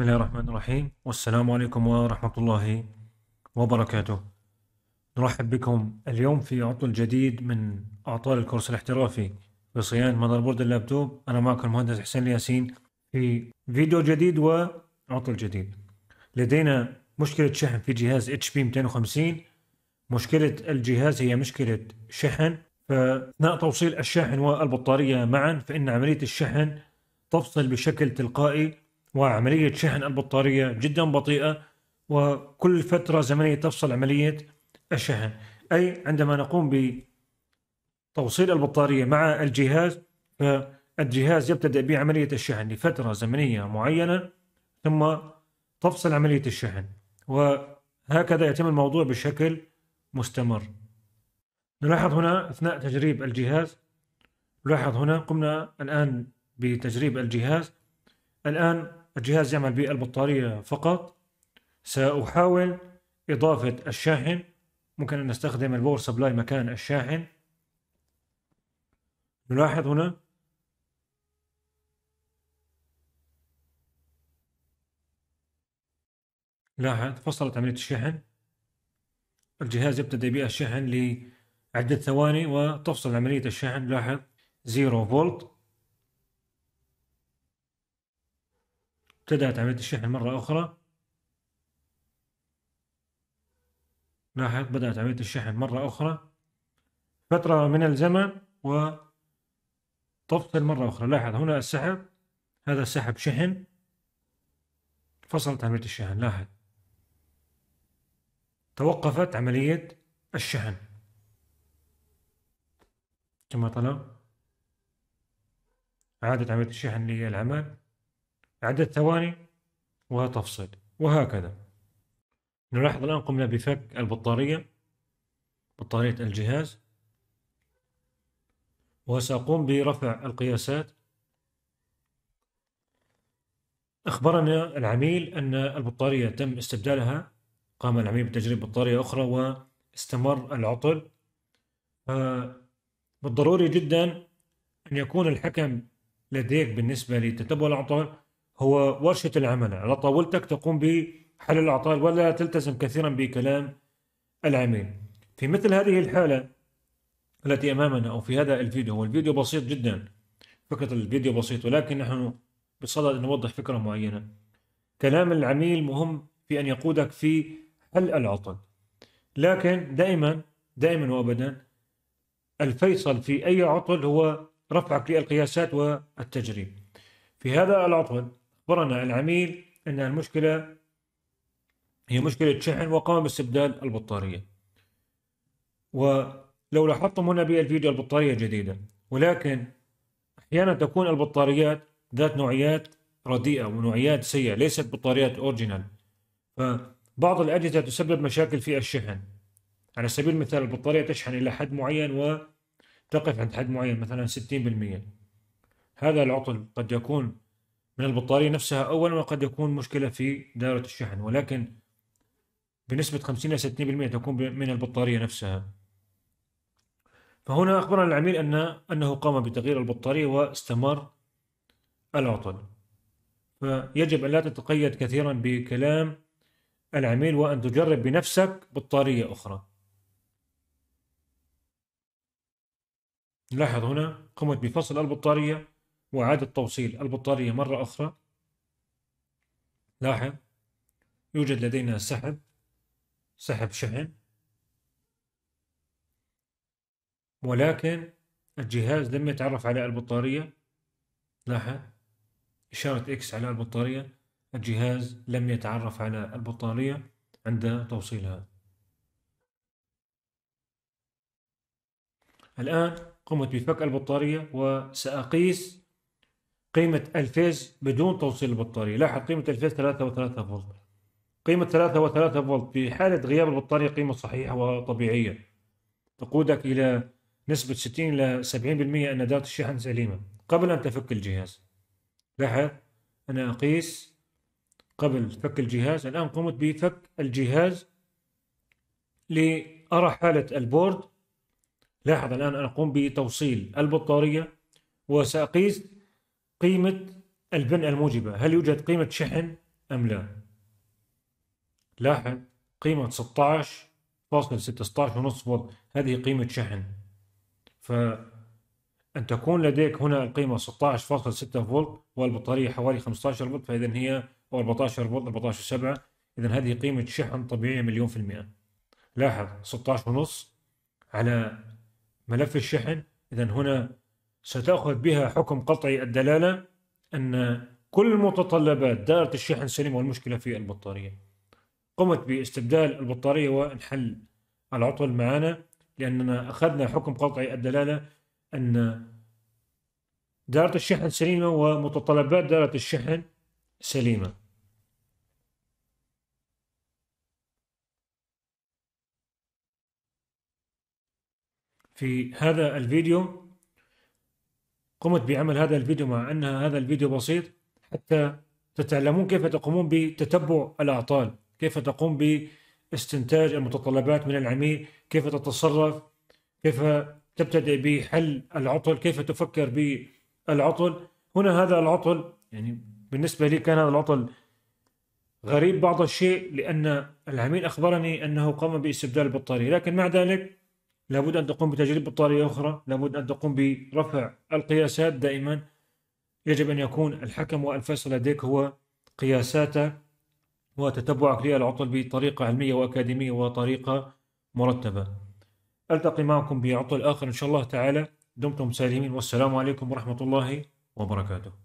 بسم الله الرحمن الرحيم والسلام عليكم ورحمة الله وبركاته نرحب بكم اليوم في عطل جديد من أعطال الكورس الاحترافي بصيانة مدر بورد اللابتوب أنا معكم المهندس حسين ياسين في فيديو جديد وعطل جديد لدينا مشكلة شحن في جهاز HP 250 مشكلة الجهاز هي مشكلة شحن فأثناء توصيل الشاحن والبطارية معا فإن عملية الشحن تفصل بشكل تلقائي وعملية شحن البطارية جدا بطيئة وكل فترة زمنية تفصل عملية الشحن أي عندما نقوم بتوصيل البطارية مع الجهاز فالجهاز يبتدأ بعملية الشحن لفترة زمنية معينة ثم تفصل عملية الشحن وهكذا يتم الموضوع بشكل مستمر نلاحظ هنا أثناء تجريب الجهاز نلاحظ هنا قمنا الآن بتجريب الجهاز الآن الجهاز يعمل بالبطارية فقط سأحاول إضافة الشاحن ممكن أن نستخدم الباور سبلاي مكان الشاحن نلاحظ هنا لاحظ فصلت عملية الشحن الجهاز يبتدي بالشحن لعدة ثواني وتفصل عملية الشحن لاحظ 0 فولت ابتدأت عملية الشحن مرة أخرى لاحظ بدأت عملية الشحن مرة أخرى فترة من الزمن و تفصل مرة أخرى لاحظ هنا السحب هذا السحب شحن فصلت عملية الشحن لاحظ توقفت عملية الشحن كما طلب عادت عملية الشحن للعمل عدد ثواني وتفصل وهكذا نلاحظ الآن قمنا بفك البطارية بطارية الجهاز وسأقوم برفع القياسات أخبرنا العميل أن البطارية تم استبدالها قام العميل بتجريب بطارية أخرى واستمر العطل آه، بالضروري جدا أن يكون الحكم لديك بالنسبة لتتبع العطل هو ورشة العمل على طاولتك تقوم بحل الأعطال ولا تلتزم كثيرا بكلام العميل في مثل هذه الحالة التي أمامنا أو في هذا الفيديو والفيديو بسيط جدا فكرة الفيديو بسيط ولكن نحن بصدد أن نوضح فكرة معينة كلام العميل مهم في أن يقودك في حل العطل لكن دائما دائما وأبدا الفيصل في أي عطل هو رفعك للقياسات والتجريب في هذا العطل أخبرنا العميل أن المشكلة هي مشكلة شحن وقام باستبدال البطارية ولو لاحظتم هنا بالفيديو البطارية جديدة ولكن أحيانا تكون البطاريات ذات نوعيات رديئة ونوعيات سيئة ليست بطاريات أورجينال فبعض الأجهزة تسبب مشاكل في الشحن على سبيل المثال البطارية تشحن إلى حد معين وتقف عند حد معين مثلا 60% هذا العطل قد يكون من البطارية نفسها أولا وقد يكون مشكلة في دائرة الشحن ولكن بنسبة 50 إلى 60% تكون من البطارية نفسها فهنا أخبرنا العميل أن أنه قام بتغيير البطارية واستمر العطل فيجب أن لا تتقيد كثيرا بكلام العميل وأن تجرب بنفسك بطارية أخرى لاحظ هنا قمت بفصل البطارية وإعادة توصيل البطارية مرة أخرى لاحظ يوجد لدينا سحب سحب شحن ولكن الجهاز لم يتعرف على البطارية لاحظ إشارة إكس على البطارية الجهاز لم يتعرف على البطارية عند توصيلها الآن قمت بفك البطارية وسأقيس قيمة الفيز بدون توصيل البطارية لاحظ قيمة الفيز 3 و3 فولت قيمة 3 و3 فولت في حالة غياب البطارية قيمة صحيحة وطبيعية تقودك إلى نسبة 60 إلى 70% أن أداة الشحن سليمة قبل أن تفك الجهاز لاحظ أنا أقيس قبل فك الجهاز الآن قمت بفك الجهاز لأرى حالة البورد لاحظ الآن أنا أقوم بتوصيل البطارية وسأقيس قيمة البناء الموجبة هل يوجد قيمة شحن أم لا لاحظ قيمة 16.16 ونصف فولت هذه قيمة شحن فأن تكون لديك هنا القيمة 16.6 فولت والبطارية حوالي 15 فولت فإذا هي 14 فولت 14 7 إذا هذه قيمة شحن طبيعية مليون في المئة لاحظ 16 ونص على ملف الشحن إذا هنا ستأخذ بها حكم قطعي الدلالة أن كل متطلبات دائرة الشحن سليمة والمشكلة في البطارية قمت باستبدال البطارية وانحل العطل معنا لأننا أخذنا حكم قطعي الدلالة أن دائرة الشحن سليمة ومتطلبات دائرة الشحن سليمة في هذا الفيديو قمت بعمل هذا الفيديو مع أن هذا الفيديو بسيط حتى تتعلمون كيف تقومون بتتبع الأعطال كيف تقوم باستنتاج المتطلبات من العميل كيف تتصرف كيف تبتدئ بحل العطل كيف تفكر بالعطل هنا هذا العطل يعني بالنسبة لي كان هذا العطل غريب بعض الشيء لأن العميل أخبرني أنه قام باستبدال البطارية لكن مع ذلك لابد أن تقوم بتجريب بطارية أخرى لابد أن تقوم برفع القياسات دائما يجب أن يكون الحكم والفيصل لديك هو قياساته وتتبعك للعطل بطريقة علمية وأكاديمية وطريقة مرتبة ألتقي معكم بعطل آخر إن شاء الله تعالى دمتم سالمين والسلام عليكم ورحمة الله وبركاته